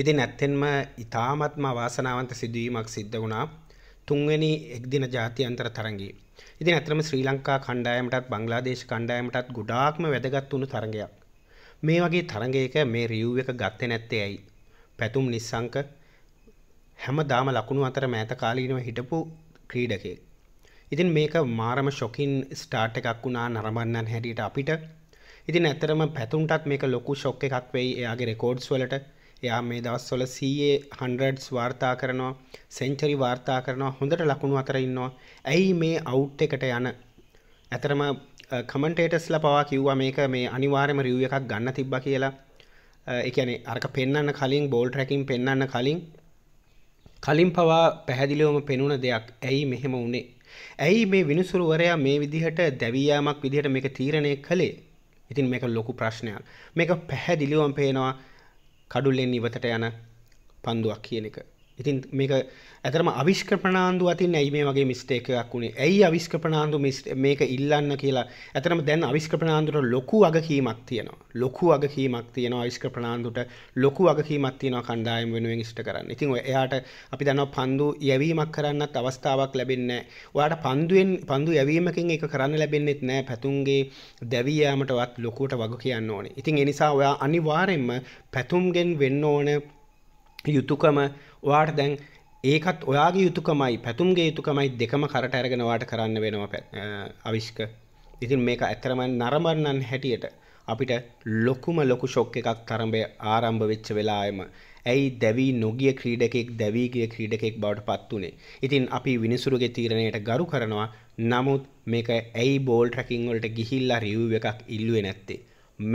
ඉතින් ඇත්තෙන්ම ඉතාමත්ම වාසනාවන්ත සිදුවීමක් සිද්ධ වුණා තුන්වැනි එක්දින ජාත්‍යන්තර තරඟේ. ඉතින් ඇත්තම ශ්‍රී ලංකා කණ්ඩායමටත් බංග්ලාදේශ කණ්ඩායමටත් ගොඩාක්ම වැදගත් වුණු තරඟයක්. මේ වගේ තරඟයක මේ රියව් එක ගත්තේ නැත්තේ ඇයි? පැතුම් නිස්සංක හැමදාම ලකුණු අතර මෑත කාලීනව හිටපු ක්‍රීඩකයෙක්. ඉතින් මේක මාරම ෂොකින් ස්ටාර්ට් එකක් වුණා නරඹන්නන් හැටියට අපිට. ඉතින් ඇත්තරම පැතුම්ටත් මේක ලොකු ෂොක් එකක් වෙයි එයාගේ රෙකෝඩ්ස් වලට. එයා මේ දවස්වල සයේ හන්ඩස් වාර්තා කරනවා සෙන්චරි වාර්තා කරනවා හොඳට ලකුණු අතර ඉන්නවා ඇයි මේ අවුට් එකට යන ඇතරම කමන්ටේටස්ල පවා කිව්වා මේක මේ අනිවාර්යම රිව් එකක් ගන්න තිබ්බ කියලා එකනේ අරක පෙන්න්න කලින් බෝල් රැකින් පෙන්න්න කලින් කලින් පවා පැහැදිලිවම පෙනුන දෙයක් ඇයි මෙහෙම වුණේ ඇයි මේ විනිසුරුවරයා මේ විදිහට දැවයාමක් විදිහට මේක තීරණය කළේ ඉතින් මේක ලොකු ප්‍රශ්නයක් මේක පැහැදිලිවම් පේනවා කඩුල්ලෙන් ඉවතට යන පන්දුවක් කියන එක ඉතින් මේක ඇතරම අවිශ්කපනාන්දු අතින් ඇයි මේ වගේ මිස්ටේකයක් වුණේ ඇයි අවිශ්කපනාන්දු මේක ඉල්ලන්න කියලා ඇතරම දැන් අවිශ්කපනාන්දුට ලොකු අගකීමක් තියෙනවා ලොකු අගකීමක් තියෙනවා අවිශ්කපනාන්දුට ලොකු අගකීමක් තියෙනවා කණ්ඩායම් වෙනුවෙන් ඉෂ්ට කරන්න ඉතින් එයාට අපි දන්නවා පන්දු යැවීමක් කරන්නත් අවස්ථාවක් ලැබෙන්නේ ඔයාට පන්දුවෙන් පන්දු යැවීමකින් ඒක කරන්න ලැබෙන්නෙත් නෑ පැතුන්ගේ දැවී යාමටවත් ලොකුවට වග කියන්න ඕනේ ඉතින් එනිසා ඔයා අනිවාර්යෙන්ම පැතුම්ගෙන් වෙන්න ඕනේ යුතුයකම ඔයාට දැන් ඒකත් ඔයාගේ යුතුකමයි පැතුම්ගේ යුතුකමයි දෙකම කරට අරගෙන වාට කරන්න වෙනවා අවිශ්ක ඉතින් මේක ඇත්තරම නරඹන්නන් හැටියට අපිට ලොකුම ලොකු ශොක් එකක් තරඹය ආරම්භ වෙච්ච වෙලායම ඇයි දැවී නොගිය ක්‍රීඩකෙක් දැවීගිය ක්‍රීඩකෙක් බවට පත් වුණේ ඉතින් අපි විනිසුරුගේ තීරණයට ගරු කරනවා නමුත් මේක ඇයි බෝල් ට්‍රැකින් වලට ගිහිල්ලා රිව් එකක් ඉල්ලුවේ නැත්තේ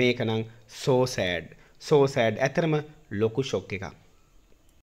මේකනම් සෝ සෑඩ් සෝ සෑඩ් ඇතරම ලොකු ශොක් එකක්